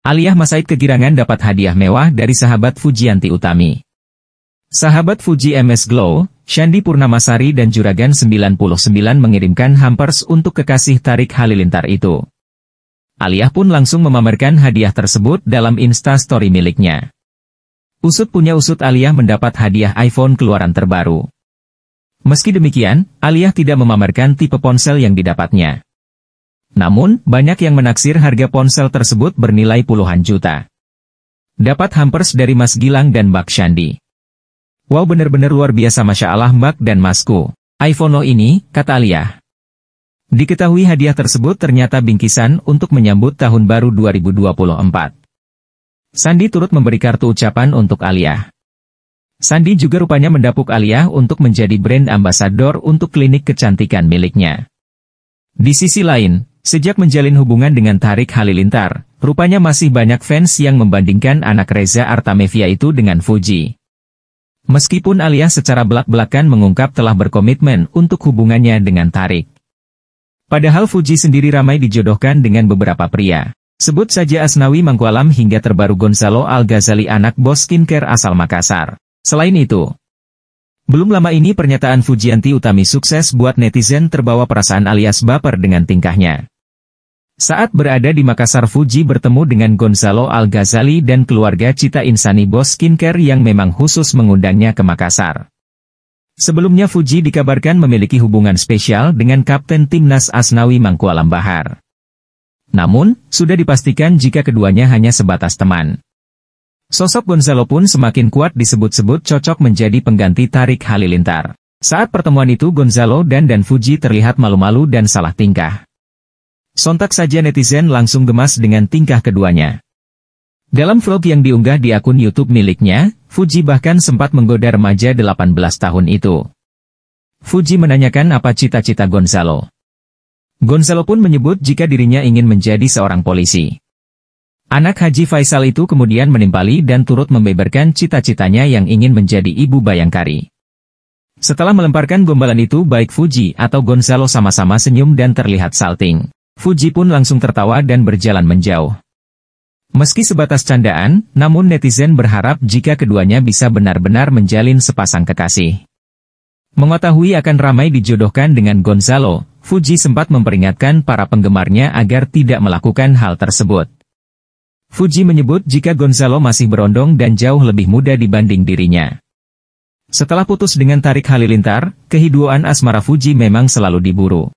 Aliyah Masaid kegirangan dapat hadiah mewah dari sahabat Fujianti Utami. Sahabat Fuji MS Glow, Shandi Purnamasari dan Juragan 99 mengirimkan hampers untuk kekasih Tarik Halilintar itu. Aliyah pun langsung memamerkan hadiah tersebut dalam insta story miliknya. Usut punya usut Aliyah mendapat hadiah iPhone keluaran terbaru. Meski demikian, Aliyah tidak memamerkan tipe ponsel yang didapatnya. Namun, banyak yang menaksir harga ponsel tersebut bernilai puluhan juta. Dapat hampers dari Mas Gilang dan Mbak Shandi. Wow bener-bener luar biasa Masya Allah Mbak dan Masku. iPhone lo ini, kata Alia. Diketahui hadiah tersebut ternyata bingkisan untuk menyambut tahun baru 2024. Sandi turut memberi kartu ucapan untuk Alia. Sandi juga rupanya mendapuk Alia untuk menjadi brand ambasador untuk klinik kecantikan miliknya. Di sisi lain, Sejak menjalin hubungan dengan Tarik Halilintar, rupanya masih banyak fans yang membandingkan anak Reza Artamevia itu dengan Fuji. Meskipun Alia secara belak-belakan mengungkap telah berkomitmen untuk hubungannya dengan Tarik. Padahal Fuji sendiri ramai dijodohkan dengan beberapa pria. Sebut saja Asnawi Mangkualam hingga terbaru Gonzalo Al-Ghazali anak bos skincare asal Makassar. Selain itu, belum lama ini pernyataan Fujianti Utami sukses buat netizen terbawa perasaan alias baper dengan tingkahnya. Saat berada di Makassar Fuji bertemu dengan Gonzalo Al-Ghazali dan keluarga Cita Insani Bos Skincare yang memang khusus mengundangnya ke Makassar. Sebelumnya Fuji dikabarkan memiliki hubungan spesial dengan Kapten Timnas Asnawi Mangkualam Bahar. Namun, sudah dipastikan jika keduanya hanya sebatas teman. Sosok Gonzalo pun semakin kuat disebut-sebut cocok menjadi pengganti Tarik Halilintar. Saat pertemuan itu Gonzalo dan Dan Fuji terlihat malu-malu dan salah tingkah. Sontak saja netizen langsung gemas dengan tingkah keduanya. Dalam vlog yang diunggah di akun YouTube miliknya, Fuji bahkan sempat menggoda remaja 18 tahun itu. Fuji menanyakan apa cita-cita Gonzalo. Gonzalo pun menyebut jika dirinya ingin menjadi seorang polisi. Anak Haji Faisal itu kemudian menimpali dan turut membeberkan cita-citanya yang ingin menjadi ibu bayangkari. Setelah melemparkan gombalan itu baik Fuji atau Gonzalo sama-sama senyum dan terlihat salting. Fuji pun langsung tertawa dan berjalan menjauh. Meski sebatas candaan, namun netizen berharap jika keduanya bisa benar-benar menjalin sepasang kekasih. Mengetahui akan ramai dijodohkan dengan Gonzalo, Fuji sempat memperingatkan para penggemarnya agar tidak melakukan hal tersebut. Fuji menyebut jika Gonzalo masih berondong dan jauh lebih muda dibanding dirinya. Setelah putus dengan Tarik Halilintar, kehiduan asmara Fuji memang selalu diburu.